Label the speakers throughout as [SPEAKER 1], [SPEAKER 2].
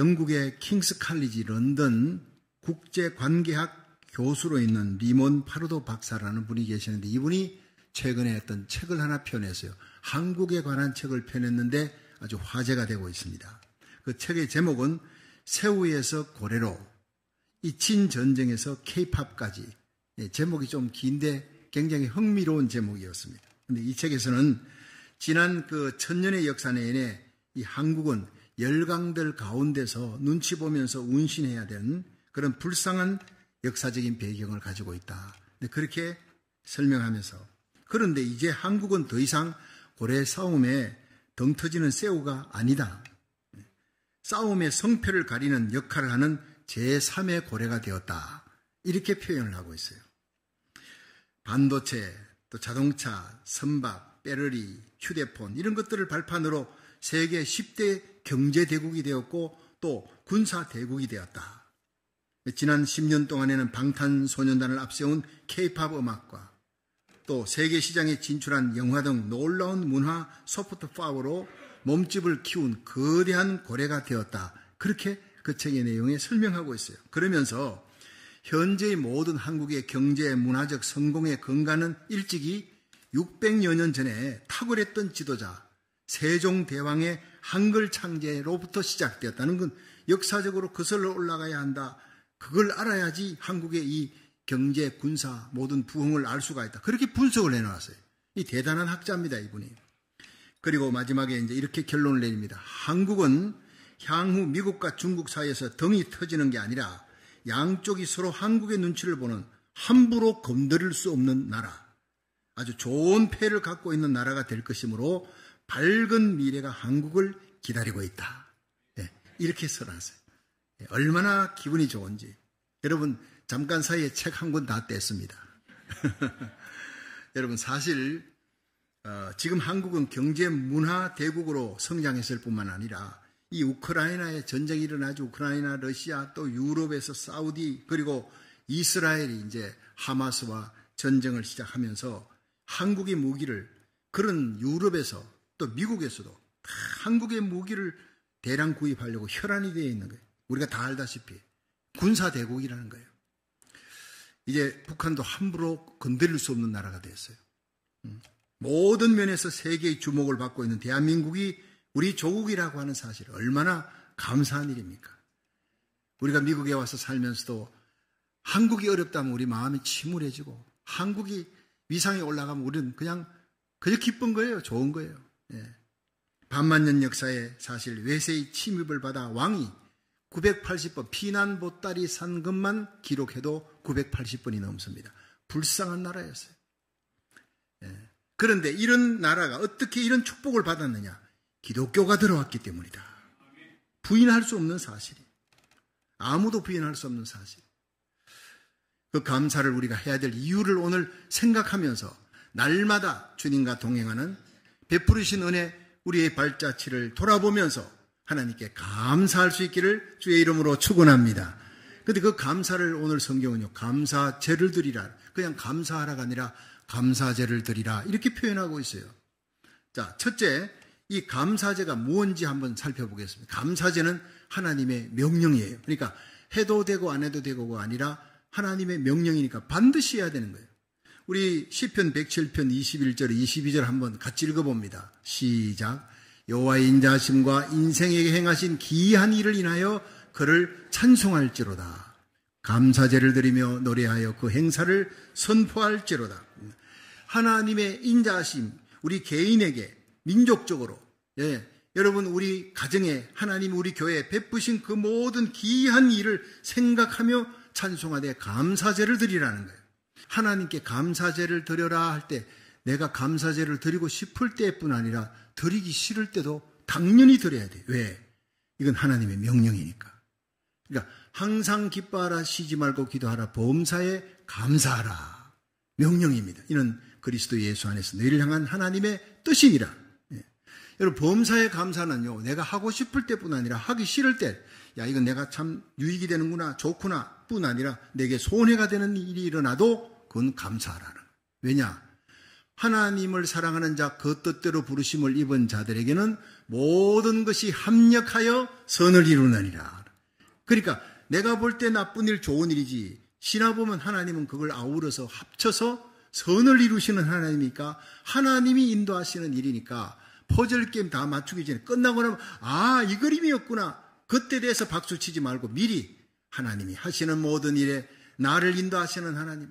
[SPEAKER 1] 영국의 킹스 칼리지 런던 국제관계학 교수로 있는 리몬 파르도 박사라는 분이 계시는데 이분이 최근에 했던 책을 하나 펴냈어요. 한국에 관한 책을 펴냈는데 아주 화제가 되고 있습니다. 그 책의 제목은 세우에서 고래로 이친 전쟁에서 케이팝까지 예, 제목이 좀 긴데 굉장히 흥미로운 제목이었습니다. 근데 이 책에서는 지난 그 천년의 역사 내내 이 한국은 열강들 가운데서 눈치 보면서 운신해야 되는 그런 불쌍한 역사적인 배경을 가지고 있다. 그렇게 설명하면서 그런데 이제 한국은 더 이상 고래 싸움에 덩 터지는 새우가 아니다. 싸움의 성패를 가리는 역할을 하는 제3의 고래가 되었다. 이렇게 표현을 하고 있어요. 반도체, 또 자동차, 선박, 배러리 휴대폰 이런 것들을 발판으로 세계 10대 경제대국이 되었고 또 군사대국이 되었다. 지난 10년 동안에는 방탄소년단을 앞세운 케이팝 음악과 또 세계 시장에 진출한 영화 등 놀라운 문화 소프트 파워로 몸집을 키운 거대한 고래가 되었다. 그렇게 그 책의 내용에 설명하고 있어요. 그러면서 현재의 모든 한국의 경제, 문화적 성공의 근간은 일찍이 600여 년 전에 탁월했던 지도자, 세종대왕의 한글 창제로부터 시작되었다는 건 역사적으로 그슬러 올라가야 한다. 그걸 알아야지 한국의 이 경제, 군사 모든 부흥을 알 수가 있다. 그렇게 분석을 해놨어요. 이 대단한 학자입니다, 이분이. 그리고 마지막에 이제 이렇게 결론을 내립니다. 한국은 향후 미국과 중국 사이에서 등이 터지는 게 아니라 양쪽이 서로 한국의 눈치를 보는 함부로 건드릴 수 없는 나라, 아주 좋은 패를 갖고 있는 나라가 될 것이므로 밝은 미래가 한국을 기다리고 있다. 네, 이렇게 써놨어요. 네, 예, 얼마나 기분이 좋은지. 여러분, 잠깐 사이에 책 한 권 다 뗐습니다. 여러분, 사실, 어, 지금 한국은 경제 문화 대국으로 성장했을 뿐만 아니라 이 우크라이나에 전쟁이 일어나지 우크라이나, 러시아, 또 유럽에서 사우디, 그리고 이스라엘이 이제 하마스와 전쟁을 시작하면서 한국의 무기를 그런 유럽에서 또 미국에서도 다 한국의 무기를 대량 구입하려고 혈안이 되어 있는 거예요. 우리가 다 알다시피 군사대국이라는 거예요. 이제 북한도 함부로 건드릴 수 없는 나라가 됐어요. 음. 모든 면에서 세계의 주목을 받고 있는 대한민국이 우리 조국이라고 하는 사실 얼마나 감사한 일입니까? 우리가 미국에 와서 살면서도 한국이 어렵다면 우리 마음이 침울해지고 한국이 위상에 올라가면 우리는 그냥 그저 기쁜 거예요. 좋은 거예요. 예. 반만년 역사에 사실 외세의 침입을 받아 왕이 980번 피난 보따리 산 것만 기록해도 980번이 넘습니다. 불쌍한 나라였어요. 예. 그런데 이런 나라가 어떻게 이런 축복을 받았느냐? 기독교가 들어왔기 때문이다. 부인할 수 없는 사실이. 아무도 부인할 수 없는 사실. 그 감사를 우리가 해야 될 이유를 오늘 생각하면서 날마다 주님과 동행하는 베푸르신 은혜 우리의 발자취를 돌아보면서 하나님께 감사할 수 있기를 주의 이름으로 축원합니다. 근데 그 감사를 오늘 성경은요. 감사 제를 드리라. 그냥 감사하라가 아니라 감사제를 드리라. 이렇게 표현하고 있어요. 자, 첫째 이 감사제가 무엇인지 한번 살펴보겠습니다. 감사제는 하나님의 명령이에요. 그러니까 해도 되고 안 해도 되고가 아니라 하나님의 명령이니까 반드시 해야 되는 거예요. 우리 시편 107편 21절 22절 한번 같이 읽어봅니다. 시작. 여호와의 인자심과 인생에게 행하신 기이한 일을 인하여 그를 찬송할지로다. 감사제를 드리며 노래하여 그 행사를 선포할지로다. 하나님의 인자심, 우리 개인에게 민족적으로, 예, 여러분 우리 가정에 하나님 우리 교회에 베푸신 그 모든 기이한 일을 생각하며 찬송하되 감사제를 드리라는 거예요. 하나님께 감사제를 드려라 할 때 내가 감사제를 드리고 싶을 때뿐 아니라 드리기 싫을 때도 당연히 드려야 돼. 왜? 이건 하나님의 명령이니까. 그러니까 항상 기뻐하시지 말고 기도하라. 범사에 감사하라. 명령입니다. 이는 그리스도 예수 안에서 너희를 향한 하나님의 뜻이니라. 예. 여러분 범사에 감사는요. 내가 하고 싶을 때뿐 아니라 하기 싫을 때, 야 이건 내가 참 유익이 되는구나, 좋구나 뿐 아니라 내게 손해가 되는 일이 일어나도 그건 감사하라는 거예요. 왜냐? 하나님을 사랑하는 자, 그 뜻대로 부르심을 입은 자들에게는 모든 것이 합력하여 선을 이루느니라. 그러니까 내가 볼 때 나쁜 일 좋은 일이지. 신화 보면 하나님은 그걸 아우러서 합쳐서 선을 이루시는 하나님이니까 하나님이 인도하시는 일이니까 퍼즐 게임 다 맞추기 전에 끝나고 나면 아, 이 그림이었구나. 그때 대해서 박수 치지 말고 미리 하나님이 하시는 모든 일에 나를 인도하시는 하나님,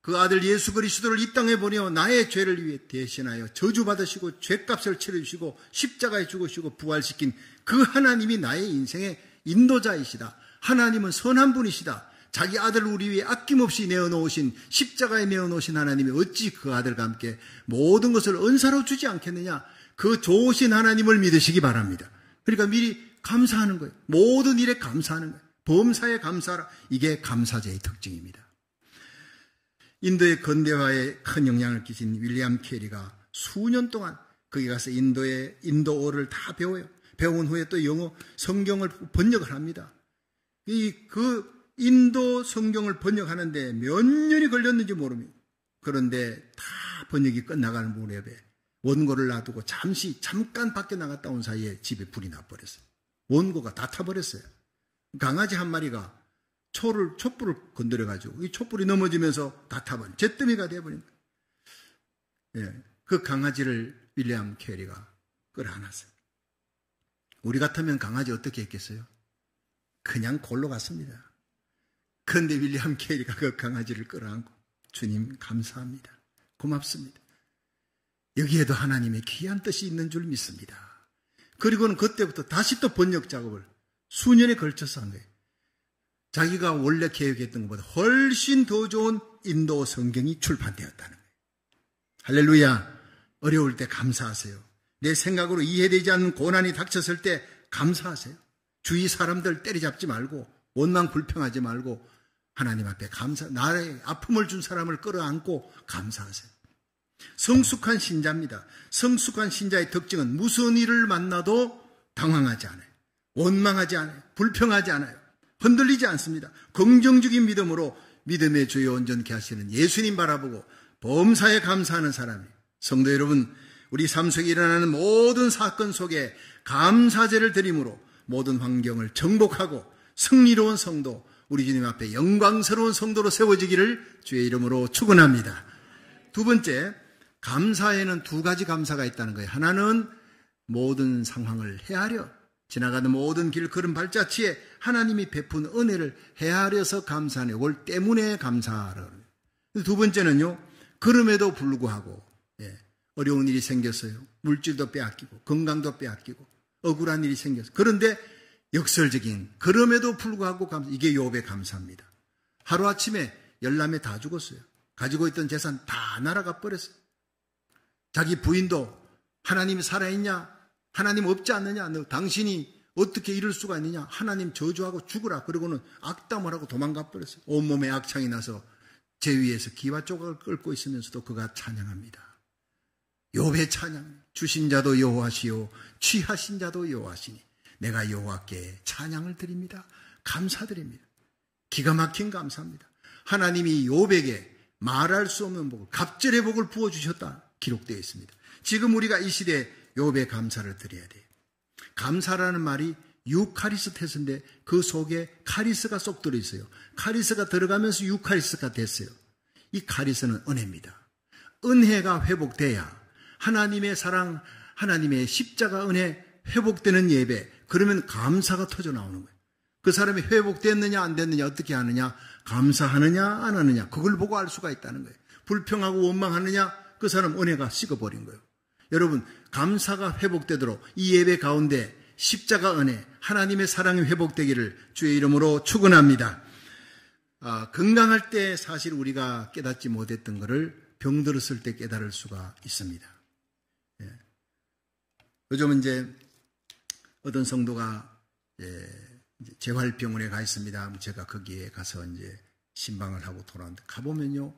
[SPEAKER 1] 그 아들 예수 그리스도를 이 땅에 보내어 나의 죄를 위해 대신하여 저주받으시고 죄값을 치르시고 십자가에 죽으시고 부활시킨 그 하나님이 나의 인생의 인도자이시다. 하나님은 선한 분이시다. 자기 아들을 우리 위해 아낌없이 내어놓으신 십자가에 내어놓으신 하나님이 어찌 그 아들과 함께 모든 것을 은사로 주지 않겠느냐. 그 좋으신 하나님을 믿으시기 바랍니다. 그러니까 미리 감사하는 거예요. 모든 일에 감사하는 거예요. 범사에 감사라. 하 이게 감사제의 특징입니다. 인도의 건대화에 큰 영향을 끼친 윌리엄 케리가 수년 동안 거기 가서 인도의 인도어를 다 배워요. 배운 후에 또 영어 성경을 번역을 합니다. 이 그 인도 성경을 번역하는데 몇 년이 걸렸는지 모릅니다. 그런데 다 번역이 끝나가는 무렵에 원고를 놔두고 잠시 잠깐 밖에 나갔다 온 사이에 집에 불이 나버렸어요. 원고가 다 타버렸어요. 강아지 한 마리가 초를 촛불을 건드려 가지고 이 촛불이 넘어지면서 다 타버린 잿더미가 돼버린 거예요. 예, 그 강아지를 윌리엄 캐리가 끌어안았어요. 우리 같으면 강아지 어떻게 했겠어요? 그냥 골로 갔습니다. 그런데 윌리엄 캐리가 그 강아지를 끌어안고 주님 감사합니다. 고맙습니다. 여기에도 하나님의 귀한 뜻이 있는 줄 믿습니다. 그리고는 그때부터 다시 또 번역 작업을 수년에 걸쳐서 한 거예요. 자기가 원래 계획했던 것보다 훨씬 더 좋은 인도 성경이 출판되었다는 거예요. 할렐루야. 어려울 때 감사하세요. 내 생각으로 이해되지 않는 고난이 닥쳤을 때 감사하세요. 주위 사람들 때려잡지 말고 원망 불평하지 말고 하나님 앞에 감사 나의 아픔을 준 사람을 끌어안고 감사하세요. 성숙한 신자입니다. 성숙한 신자의 특징은 무슨 일을 만나도 당황하지 않아요. 원망하지 않아요. 불평하지 않아요. 흔들리지 않습니다. 긍정적인 믿음으로 믿음의 주요 온전케 하시는 예수님 바라보고 범사에 감사하는 사람이 성도 여러분, 우리 삶 속에 일어나는 모든 사건 속에 감사제를 드림으로 모든 환경을 정복하고 승리로운 성도, 우리 주님 앞에 영광스러운 성도로 세워지기를 주의 이름으로 축원합니다. 두 번째, 감사에는 두 가지 감사가 있다는 거예요. 하나는 모든 상황을 헤아려 지나가는 모든 길걸은 발자취에 하나님이 베푼 은혜를 헤아려서 감사하네. 월 때문에 감사를. 두 번째는요, 그럼에도 불구하고, 예, 어려운 일이 생겼어요. 물질도 빼앗기고, 건강도 빼앗기고, 억울한 일이 생겼어요. 그런데 역설적인, 그럼에도 불구하고 감사, 이게 요배 감사합니다 하루아침에 열람에 다 죽었어요. 가지고 있던 재산 다 날아가 버렸어요. 자기 부인도 하나님이 살아있냐? 하나님 없지 않느냐? 너 당신이 어떻게 이럴 수가 있느냐? 하나님 저주하고 죽으라. 그리고는 악담을 하고 도망가 버렸어요. 온몸에 악창이 나서 제 위에서 기와 조각을 끌고 있으면서도 그가 찬양합니다. 요배 찬양. 주신 자도 여호하시오 취하신 자도 여호하시니 내가 여호와께 찬양을 드립니다. 감사드립니다. 기가 막힌 감사입니다. 하나님이 요배에게 말할 수 없는 복을 갑절의 복을 부어 주셨다 기록되어 있습니다. 지금 우리가 이 시대에 욥의 감사를 드려야 돼 감사라는 말이 유카리스테스인데 그 속에 카리스가 쏙 들어 있어요. 카리스가 들어가면서 유카리스가 됐어요. 이 카리스는 은혜입니다. 은혜가 회복돼야 하나님의 사랑, 하나님의 십자가 은혜 회복되는 예배. 그러면 감사가 터져 나오는 거예요. 그 사람이 회복됐느냐 안 됐느냐 어떻게 하느냐 감사하느냐 안 하느냐 그걸 보고 알 수가 있다는 거예요. 불평하고 원망하느냐 그 사람 은혜가 식어버린 거예요. 여러분, 감사가 회복되도록 이 예배 가운데 십자가 은혜, 하나님의 사랑이 회복되기를 주의 이름으로 축원합니다. 아, 건강할 때 사실 우리가 깨닫지 못했던 것을 병들었을 때 깨달을 수가 있습니다. 예. 요즘 은 이제 어떤 성도가 예, 재활병원에 가 있습니다. 뭐 제가 거기에 가서 이제 신방을 하고 돌아왔는데 가보면요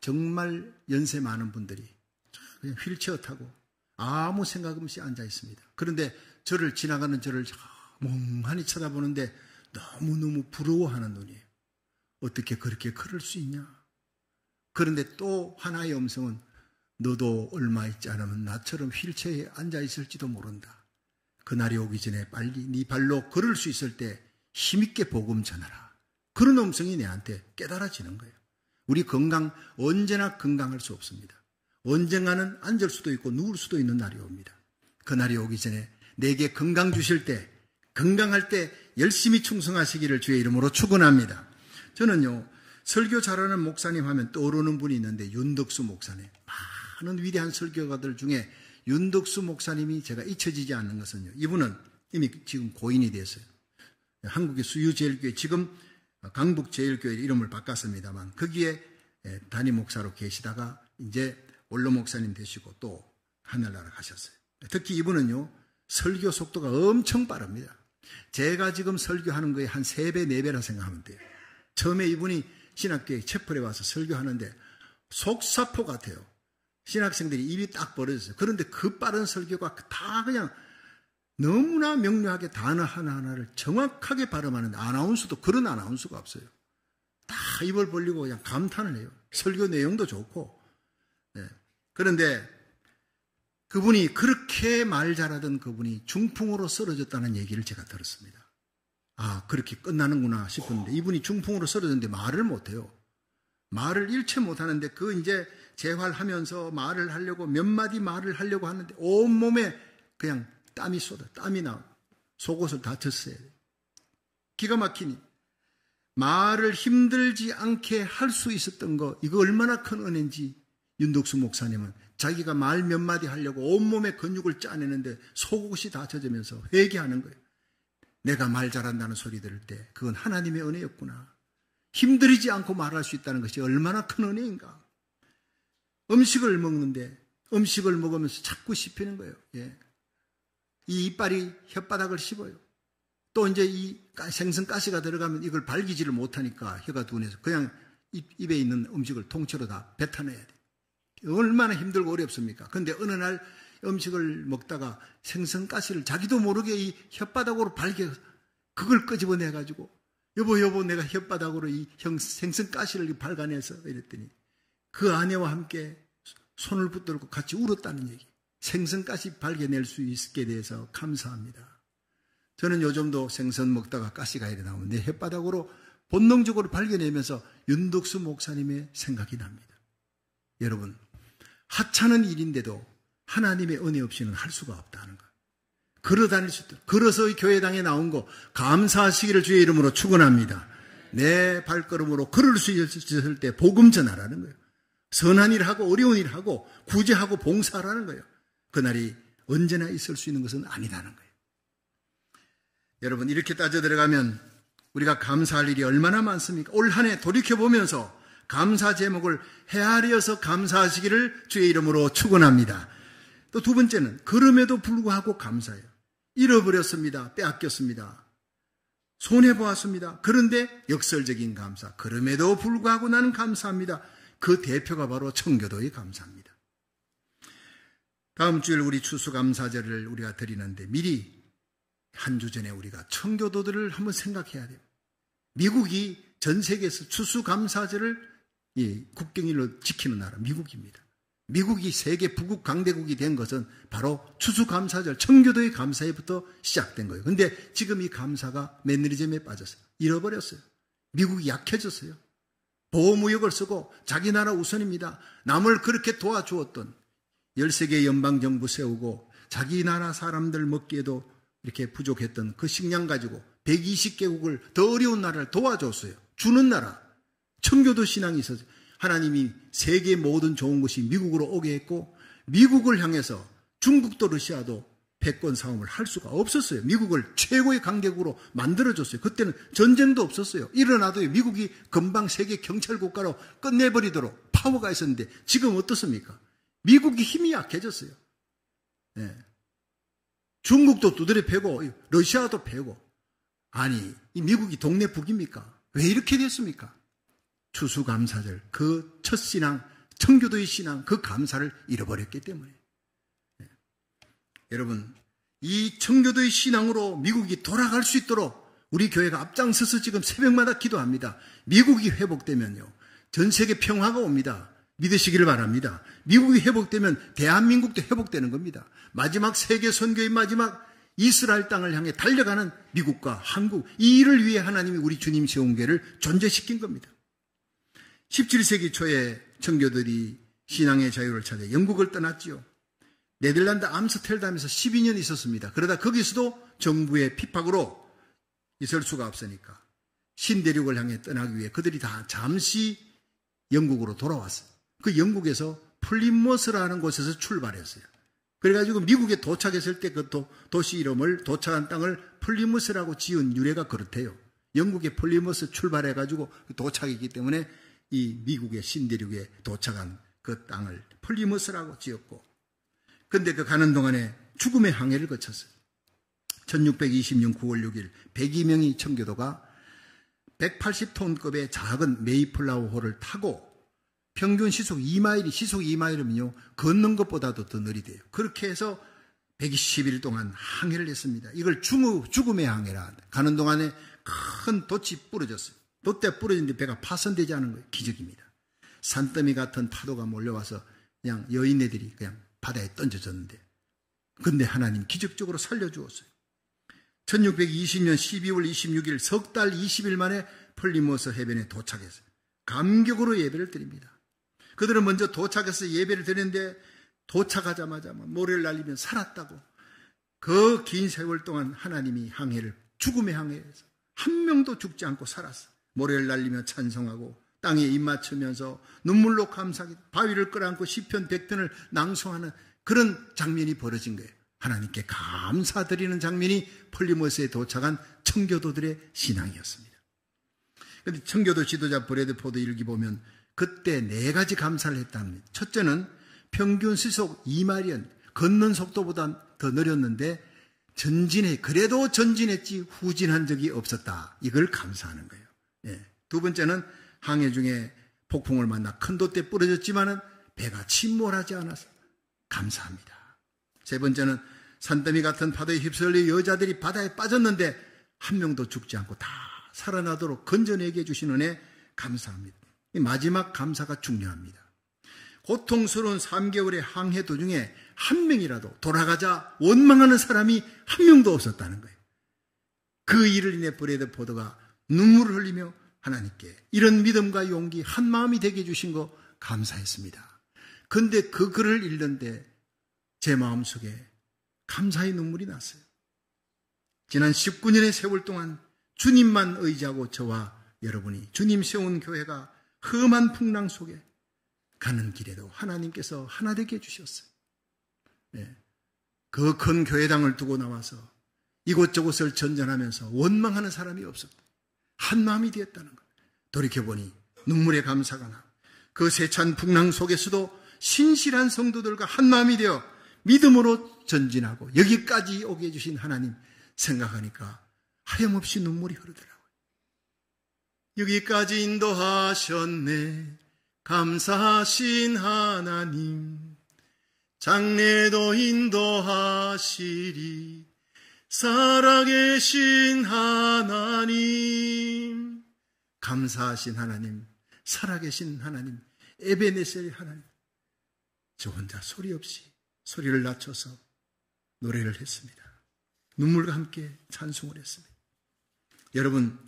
[SPEAKER 1] 정말 연세 많은 분들이 그냥 휠체어 타고 아무 생각 없이 앉아 있습니다. 그런데 저를 지나가는 저를 멍하니 쳐다보는데 너무너무 부러워하는 눈이에요. 어떻게 그렇게 그럴 수 있냐? 그런데 또 하나의 음성은 너도 얼마 있지 않으면 나처럼 휠체어에 앉아 있을지도 모른다. 그날이 오기 전에 빨리 네 발로 걸을 수 있을 때 힘있게 복음 전하라. 그런 음성이 내한테 깨달아지는 거예요. 우리 건강 언제나 건강할 수 없습니다. 언젠가는 앉을 수도 있고 누울 수도 있는 날이 옵니다. 그 날이 오기 전에 내게 건강 주실 때, 건강할 때 열심히 충성하시기를 주의 이름으로 축원합니다. 저는요 설교 잘하는 목사님 하면 떠오르는 분이 있는데 윤덕수 목사님 많은 위대한 설교가들 중에 윤덕수 목사님이 제가 잊혀지지 않는 것은요 이분은 이미 지금 고인이 되었어요 한국의 수유제일교회 지금 강북제일교회 이름을 바꿨습니다만 거기에 단임 예, 목사로 계시다가 이제 원로 목사님 되시고 또 하늘나라 가셨어요. 특히 이분은요, 설교 속도가 엄청 빠릅니다. 제가 지금 설교하는 거에 한 3배, 4배라 생각하면 돼요. 처음에 이분이 신학교에 채플에 와서 설교하는데 속사포 같아요. 신학생들이 입이 딱 벌어졌어요. 그런데 그 빠른 설교가 다 그냥 너무나 명료하게 단어 하나하나를 정확하게 발음하는 데 아나운서도 그런 아나운서가 없어요. 다 입을 벌리고 그냥 감탄을 해요. 설교 내용도 좋고 그런데 그분이 그렇게 말 잘하던 그분이 중풍으로 쓰러졌다는 얘기를 제가 들었습니다. 아, 그렇게 끝나는구나 싶었는데 이분이 중풍으로 쓰러졌는데 말을 못해요. 말을 일체 못하는데 그 이제 재활하면서 말을 하려고 몇 마디 말을 하려고 하는데 온몸에 그냥 땀이 쏟아, 땀이 나. 속옷을 다쳤어요. 기가 막히니. 말을 힘들지 않게 할 수 있었던 거, 이거 얼마나 큰 은혜인지 윤덕수 목사님은 자기가 말 몇 마디 하려고 온몸에 근육을 짜내는데 속옷이 다 젖으면서 회개하는 거예요. 내가 말 잘한다는 소리 들을 때 그건 하나님의 은혜였구나. 힘들이지 않고 말할 수 있다는 것이 얼마나 큰 은혜인가. 음식을 먹는데 음식을 먹으면서 자꾸 씹히는 거예요. 예. 이 이빨이 혓바닥을 씹어요. 또 이제 이 생선가시가 들어가면 이걸 발기지를 못하니까 혀가 둔해서 그냥 입, 에 있는 음식을 통째로 다 뱉어내야 돼. 얼마나 힘들고 어렵습니까? 근데 어느 날 음식을 먹다가 생선가시를 자기도 모르게 이 혓바닥으로 발견, 그걸 끄집어내가지고, 여보, 여보, 내가 혓바닥으로 이 형, 생선가시를 발간해서 이랬더니, 그 아내와 함께 손을 붙들고 같이 울었다는 얘기. 생선가시 발견할 수 있게 돼서 감사합니다. 저는 요즘도 생선 먹다가 가시가 일어 나오면 내 혓바닥으로 본능적으로 발견하면서 윤덕수 목사님의 생각이 납니다. 여러분, 하찮은 일인데도 하나님의 은혜 없이는 할 수가 없다는 것. 걸어 다닐 수 있도록. 걸어서 교회당에 나온 거 감사하시기를 주의 이름으로 축원합니다. 내 발걸음으로 걸을 수 있을 때 복음 전하라는 거예요. 선한 일 하고 어려운 일 하고 구제하고 봉사하라는 거예요. 그날이 언제나 있을 수 있는 것은 아니다는 거예요. 여러분 이렇게 따져 들어가면 우리가 감사할 일이 얼마나 많습니까? 올 한 해 돌이켜 보면서 감사 제목을 헤아려서 감사하시기를 주의 이름으로 축원합니다. 또 두 번째는 그럼에도 불구하고 감사해요. 잃어버렸습니다. 빼앗겼습니다. 손해 보았습니다. 그런데 역설적인 감사. 그럼에도 불구하고 나는 감사합니다. 그 대표가 바로 청교도의 감사입니다. 다음 주일 우리 추수감사제를 우리가 드리는데 미리 한 주 전에 우리가 청교도들을 한번 생각해야 돼요. 미국이 전 세계에서 추수감사제를 이 국경일로 지키는 나라 미국입니다. 미국이 세계 부국 강대국이 된 것은 바로 추수감사절 청교도의 감사에부터 시작된 거예요. 근데 지금 이 감사가 매니리즘에 빠졌어요. 잃어버렸어요. 미국이 약해졌어요. 보호무역을 쓰고 자기 나라 우선입니다. 남을 그렇게 도와주었던 13개 연방정부 세우고 자기 나라 사람들 먹기에도 이렇게 부족했던 그 식량 가지고 120개국을 더 어려운 나라를 도와줬어요. 주는 나라. 청교도 신앙이 있어서 하나님이 세계 모든 좋은 곳이 미국으로 오게 했고 미국을 향해서 중국도 러시아도 패권 사업을할 수가 없었어요. 미국을 최고의 강대국으로 만들어줬어요. 그때는 전쟁도 없었어요. 일어나도 미국이 금방 세계 경찰 국가로 끝내버리도록 파워가 있었는데 지금 어떻습니까? 미국이 힘이 약해졌어요. 네. 중국도 두드려 패고 러시아도 패고 아니 이 미국이 동네 북입니까? 왜 이렇게 됐습니까? 추수감사절, 그 첫 신앙, 청교도의 신앙, 그 감사를 잃어버렸기 때문에. 예. 여러분, 이 청교도의 신앙으로 미국이 돌아갈 수 있도록 우리 교회가 앞장서서 지금 새벽마다 기도합니다. 미국이 회복되면요. 전 세계 평화가 옵니다. 믿으시기를 바랍니다. 미국이 회복되면 대한민국도 회복되는 겁니다. 마지막 세계 선교의 마지막 이스라엘 땅을 향해 달려가는 미국과 한국, 이 일을 위해 하나님이 우리 주님 세운 교회를 존재시킨 겁니다. 17세기 초에 청교들이 신앙의 자유를 찾아 영국을 떠났지요. 네덜란드 암스텔담에서 12년 있었습니다. 그러다 거기서도 정부의 핍박으로 있을 수가 없으니까 신대륙을 향해 떠나기 위해 그들이 다 잠시 영국으로 돌아왔어요. 그 영국에서 플리머스라는 곳에서 출발했어요. 그래가지고 미국에 도착했을 때 그 도시 이름을 도착한 땅을 플리머스라고 지은 유래가 그렇대요. 영국의 플리머스 출발해가지고 도착이기 때문에 이 미국의 신대륙에 도착한 그 땅을 폴리머스라고 지었고 근데 그 가는 동안에 죽음의 항해를 거쳤어요. 1620년 9월 6일 1 0 2명이 청교도가 180톤급의 작은 메이플라우호를 타고 평균 시속 2마일이 시속 2마일이면요 걷는 것보다도 더 느리대요. 그렇게 해서 120일 동안 항해를 했습니다. 이걸 죽음의 항해라. 가는 동안에 큰 돛이 부러졌어요. 돛대 부러진데 배가 파손되지 않은 거예요. 기적입니다. 산더미 같은 파도가 몰려와서 그냥 여인네들이 그냥 바다에 던져졌는데 근데 하나님 기적적으로 살려주었어요. 1620년 12월 26일 석달 20일 만에 폴리모스 해변에 도착했어요. 감격으로 예배를 드립니다. 그들은 먼저 도착해서 예배를 드리는데 도착하자마자 뭐 모래를 날리며 살았다고 그 긴 세월 동안 하나님이 항해를 죽음의 항해에서 한 명도 죽지 않고 살았어. 모래를 날리며 찬성하고 땅에 입맞추면서 눈물로 감사하기 바위를 끌어안고 시편 100편을 낭송하는 그런 장면이 벌어진 거예요. 하나님께 감사드리는 장면이 폴리머스에 도착한 청교도들의 신앙이었습니다. 그런데 청교도 지도자 브레드포드 일기 보면 그때 네 가지 감사를 했답니다. 첫째는 평균 시속 2마리언, 걷는 속도보다 더 느렸는데 전진해, 그래도 전진했지 후진한 적이 없었다. 이걸 감사하는 거예요. 두 번째는 항해 중에 폭풍을 만나 큰 돛대 부러졌지만은 배가 침몰하지 않아서 감사합니다. 세 번째는 산더미 같은 파도에 휩쓸려 여자들이 바다에 빠졌는데 한 명도 죽지 않고 다 살아나도록 건져내게 해주신 은혜 감사합니다. 마지막 감사가 중요합니다. 고통스러운 3개월의 항해 도중에 한 명이라도 돌아가자 원망하는 사람이 한 명도 없었다는 거예요. 그 일을 인해 브레드 포드가 눈물을 흘리며 하나님께 이런 믿음과 용기 한 마음이 되게 해주신 거 감사했습니다. 근데 그 글을 읽는데 제 마음속에 감사의 눈물이 났어요. 지난 19년의 세월 동안 주님만 의지하고 저와 여러분이 주님 세운 교회가 험한 풍랑 속에 가는 길에도 하나님께서 하나 되게 해주셨어요. 네. 그큰 교회당을 두고 나와서 이곳저곳을 전전하면서 원망하는 사람이 없었다 한 마음이 되었다는 것. 돌이켜보니 눈물의 감사가 나. 그 세찬 풍랑 속에서도 신실한 성도들과 한 마음이 되어 믿음으로 전진하고 여기까지 오게 해주신 하나님 생각하니까 하염없이 눈물이 흐르더라고요. 여기까지 인도하셨네. 감사하신 하나님. 장래도 인도하시리. 살아계신 하나님, 감사하신 하나님, 살아계신 하나님, 에베네셀 하나님. 저 혼자 소리 없이 소리를 낮춰서 노래를 했습니다. 눈물과 함께 찬송을 했습니다. 여러분,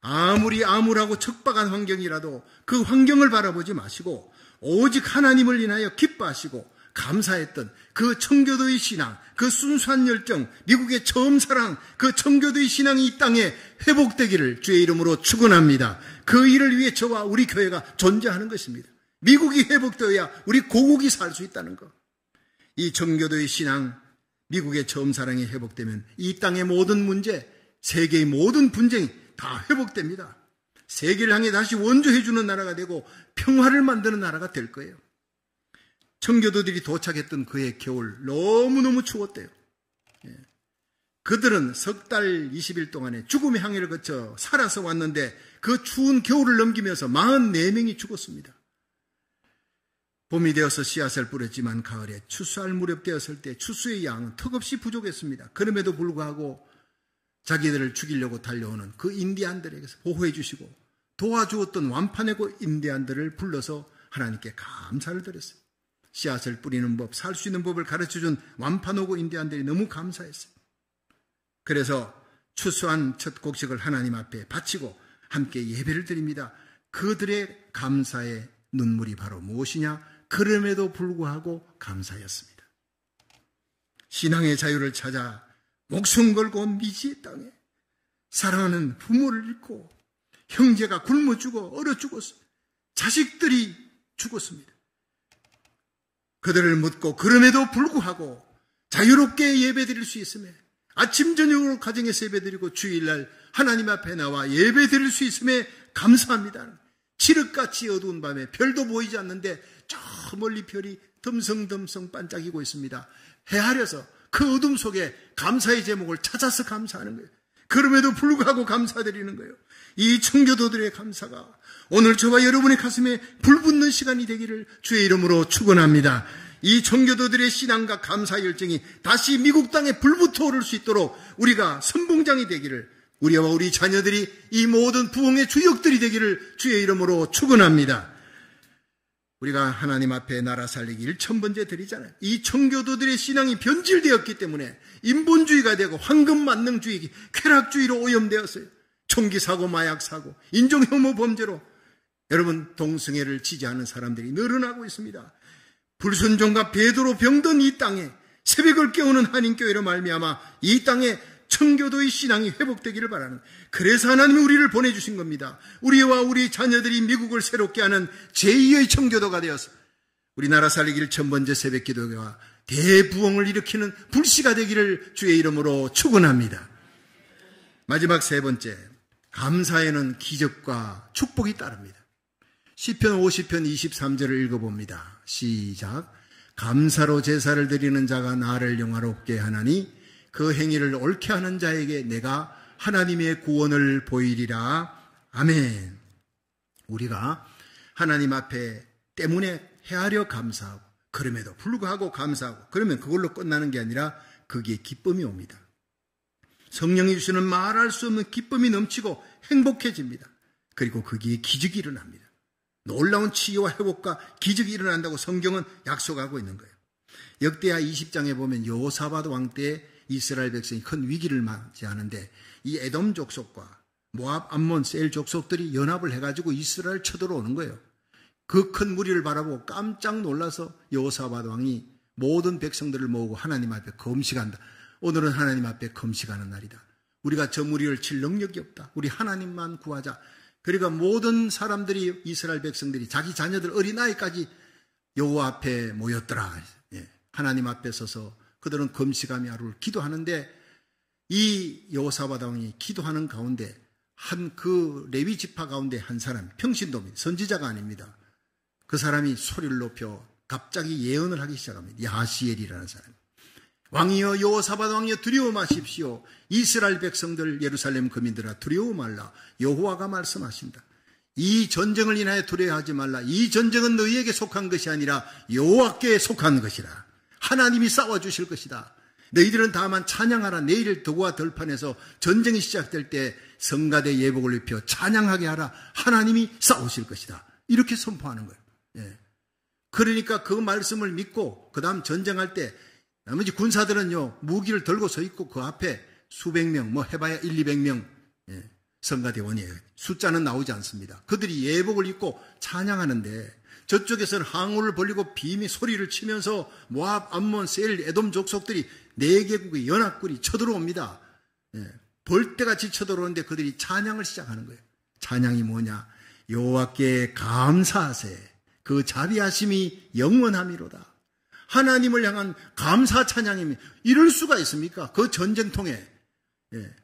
[SPEAKER 1] 아무리 암울하고 척박한 환경이라도 그 환경을 바라보지 마시고 오직 하나님을 인하여 기뻐하시고 감사했던 그 청교도의 신앙, 그 순수한 열정, 미국의 처음 사랑, 그 청교도의 신앙이 이 땅에 회복되기를 주의 이름으로 축원합니다. 그 일을 위해 저와 우리 교회가 존재하는 것입니다. 미국이 회복되어야 우리 고국이 살 수 있다는 것. 이 청교도의 신앙, 미국의 처음 사랑이 회복되면 이 땅의 모든 문제, 세계의 모든 분쟁이 다 회복됩니다. 세계를 향해 다시 원조해주는 나라가 되고 평화를 만드는 나라가 될 거예요. 청교도들이 도착했던 그해 겨울 너무너무 추웠대요. 예. 그들은 석 달 20일 동안에 죽음의 항해를 거쳐 살아서 왔는데 그 추운 겨울을 넘기면서 44명이 죽었습니다. 봄이 되어서 씨앗을 뿌렸지만 가을에 추수할 무렵 되었을 때 추수의 양은 턱없이 부족했습니다. 그럼에도 불구하고 자기들을 죽이려고 달려오는 그 인디안들에게서 보호해 주시고 도와주었던 완판의 고 인디안들을 불러서 하나님께 감사를 드렸습니다 씨앗을 뿌리는 법, 살 수 있는 법을 가르쳐준 완판오고 인디안들이 너무 감사했어요. 그래서 추수한 첫 곡식을 하나님 앞에 바치고 함께 예배를 드립니다. 그들의 감사의 눈물이 바로 무엇이냐? 그럼에도 불구하고 감사였습니다. 신앙의 자유를 찾아 목숨 걸고 미지의 땅에 사랑하는 부모를 잃고 형제가 굶어 죽어 얼어 죽었어. 자식들이 죽었습니다. 그들을 묻고 그럼에도 불구하고 자유롭게 예배드릴 수 있음에 아침 저녁으로 가정에서 예배드리고 주일날 하나님 앞에 나와 예배드릴 수 있음에 감사합니다. 칠흑같이 어두운 밤에 별도 보이지 않는데 저 멀리 별이 듬성듬성 반짝이고 있습니다. 헤아려서 그 어둠 속에 감사의 제목을 찾아서 감사하는 거예요. 그럼에도 불구하고 감사드리는 거예요. 이 청교도들의 감사가 오늘 저와 여러분의 가슴에 불붙는 시간이 되기를 주의 이름으로 축원합니다. 이 청교도들의 신앙과 감사 열정이 다시 미국 땅에 불붙어 오를 수 있도록 우리가 선봉장이 되기를 우리와 우리 자녀들이 이 모든 부흥의 주역들이 되기를 주의 이름으로 축원합니다. 우리가 하나님 앞에 나라 살리기 1천번째 드리잖아요. 이 청교도들의 신앙이 변질되었기 때문에 인본주의가 되고 황금만능주의, 쾌락주의로 오염되었어요. 총기 사고, 마약 사고, 인종 혐오 범죄로 여러분 동성애를 지지하는 사람들이 늘어나고 있습니다. 불순종과 배도로 병든 이 땅에 새벽을 깨우는 한인교회로 말미암아 이 땅에 청교도의 신앙이 회복되기를 바라는 그래서 하나님이 우리를 보내주신 겁니다. 우리와 우리 자녀들이 미국을 새롭게 하는 제2의 청교도가 되어서 우리나라 살리기를 첫 번째 새벽 기도회와 대부흥을 일으키는 불씨가 되기를 주의 이름으로 축원합니다. 마지막 세 번째 감사에는 기적과 축복이 따릅니다. 시편 50편 23절을 읽어봅니다. 시작. 감사로 제사를 드리는 자가 나를 영화롭게 하나니 그 행위를 옳게 하는 자에게 내가 하나님의 구원을 보이리라. 아멘. 우리가 하나님 앞에 때문에 헤아려 감사하고 그럼에도 불구하고 감사하고 그러면 그걸로 끝나는 게 아니라 그게 기쁨이 옵니다. 성령이 주시는 말할 수 없는 기쁨이 넘치고 행복해집니다. 그리고 거기에 기적이 일어납니다. 놀라운 치유와 회복과 기적이 일어난다고 성경은 약속하고 있는 거예요. 역대하 20장에 보면 요사바드왕 때 이스라엘 백성이 큰 위기를 맞이하는데 이 에돔 족속과 모압, 암몬, 셀 족속들이 연합을 해가지고 이스라엘 쳐들어오는 거예요. 그 큰 무리를 바라보고 깜짝 놀라서 요사바드 왕이 모든 백성들을 모으고 하나님 앞에 검식한다. 오늘은 하나님 앞에 금식하는 날이다. 우리가 저 무리를 칠 능력이 없다. 우리 하나님만 구하자. 그리고 그러니까 모든 사람들이 이스라엘 백성들이 자기 자녀들 어린아이까지 여호와 앞에 모였더라. 예. 하나님 앞에 서서 그들은 금식하며 하루를 기도하는데 이 여호사바다 왕이 기도하는 가운데 한 그 레위 지파 가운데 한 사람 평신도입니다. 선지자가 아닙니다. 그 사람이 소리를 높여 갑자기 예언을 하기 시작합니다. 야시엘이라는 사람. 왕이여 여호사밧 왕이여 두려워 마십시오. 이스라엘 백성들 예루살렘 거민들아 두려워 말라. 여호와가 말씀하신다. 이 전쟁을 인하여 두려워하지 말라. 이 전쟁은 너희에게 속한 것이 아니라 여호와께 속한 것이라. 하나님이 싸워 주실 것이다. 너희들은 다만 찬양하라. 내일 도구와 덜판에서 전쟁이 시작될 때 성가대 예복을 입혀 찬양하게 하라. 하나님이 싸우실 것이다. 이렇게 선포하는 거예요. 예. 그러니까 그 말씀을 믿고 그다음 전쟁할 때 나머지 군사들은요, 무기를 들고 서 있고 그 앞에 수백 명, 뭐 해봐야 1, 200명 예, 성가대원이에요. 숫자는 나오지 않습니다. 그들이 예복을 입고 찬양하는데 저쪽에서는 항우를 벌리고 비미 소리를 치면서 모압, 암몬, 세일, 에돔 족속들이 네 개국의 연합군이 쳐들어옵니다. 예, 벌떼같이 쳐들어오는데 그들이 찬양을 시작하는 거예요. 찬양이 뭐냐? 여호와께 감사하세. 그 자비하심이 영원함이로다. 하나님을 향한 감사 찬양입니다. 이럴 수가 있습니까? 그 전쟁통에. 예.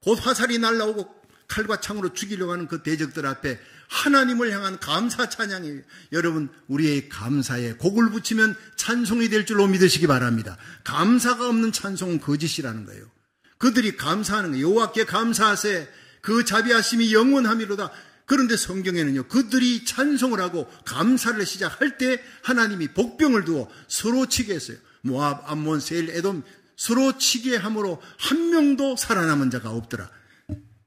[SPEAKER 1] 곧 화살이 날라오고 칼과 창으로 죽이려고 하는 그 대적들 앞에 하나님을 향한 감사 찬양이 여러분 우리의 감사에 곡을 붙이면 찬송이 될 줄로 믿으시기 바랍니다. 감사가 없는 찬송은 거짓이라는 거예요. 그들이 감사하는 거예요. 여호와께 감사하세 그 자비하심이 영원함이로다. 그런데 성경에는요, 그들이 찬송을 하고 감사를 시작할 때 하나님이 복병을 두어 서로 치게 했어요. 모압, 암몬, 세일, 에돔 서로 치게 함으로 한 명도 살아남은 자가 없더라.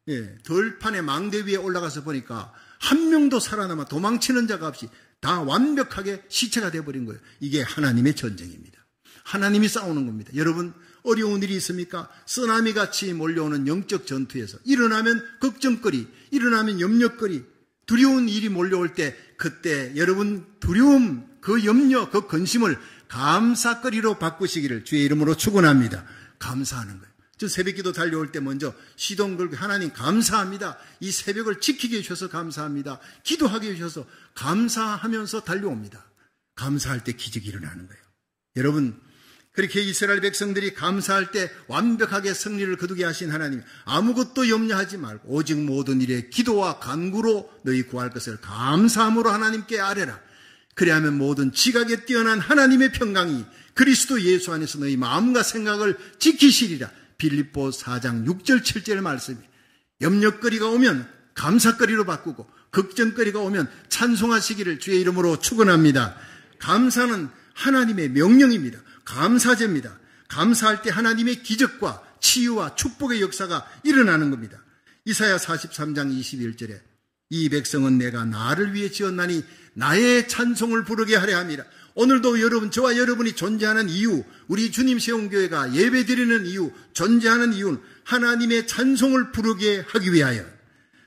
[SPEAKER 1] 예, 덜판의 망대 위에 올라가서 보니까 한 명도 살아남아 도망치는 자가 없이 다 완벽하게 시체가 돼버린 거예요. 이게 하나님의 전쟁입니다. 하나님이 싸우는 겁니다. 여러분 어려운 일이 있습니까? 쓰나미 같이 몰려오는 영적 전투에서 일어나면 걱정거리, 일어나면 염려거리, 두려운 일이 몰려올 때 그때 여러분 두려움, 그 염려, 그 근심을 감사거리로 바꾸시기를 주의 이름으로 축원합니다. 감사하는 거예요. 저 새벽기도 달려올 때 먼저 시동 걸고 하나님 감사합니다. 이 새벽을 지키게 해주셔서 감사합니다. 기도하게 해주셔서 감사하면서 달려옵니다. 감사할 때 기적이 일어나는 거예요. 여러분 그렇게 이스라엘 백성들이 감사할 때 완벽하게 승리를 거두게 하신 하나님 아무것도 염려하지 말고 오직 모든 일에 기도와 간구로 너희 구할 것을 감사함으로 하나님께 아뢰라 그래하면 모든 지각에 뛰어난 하나님의 평강이 그리스도 예수 안에서 너희 마음과 생각을 지키시리라 빌립보 4장 6절 7절 말씀이 염려거리가 오면 감사거리로 바꾸고 걱정거리가 오면 찬송하시기를 주의 이름으로 축원합니다 감사는 하나님의 명령입니다 감사제입니다. 감사할 때 하나님의 기적과 치유와 축복의 역사가 일어나는 겁니다. 이사야 43장 21절에 이 백성은 내가 나를 위해 지었나니 나의 찬송을 부르게 하려 합니다. 오늘도 여러분 저와 여러분이 존재하는 이유, 우리 주님 세운 교회가 예배드리는 이유, 존재하는 이유는 하나님의 찬송을 부르게 하기 위하여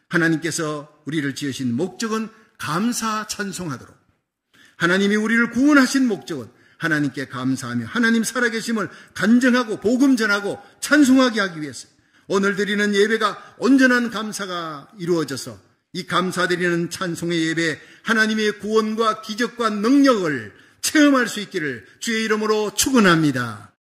[SPEAKER 1] 하나님께서 우리를 지으신 목적은 감사 찬송하도록 하나님이 우리를 구원하신 목적은 하나님께 감사하며 하나님 살아계심을 간증하고 복음 전하고 찬송하게 하기 위해서 오늘 드리는 예배가 온전한 감사가 이루어져서 이 감사드리는 찬송의 예배 하나님의 구원과 기적과 능력을 체험할 수 있기를 주의 이름으로 축원합니다.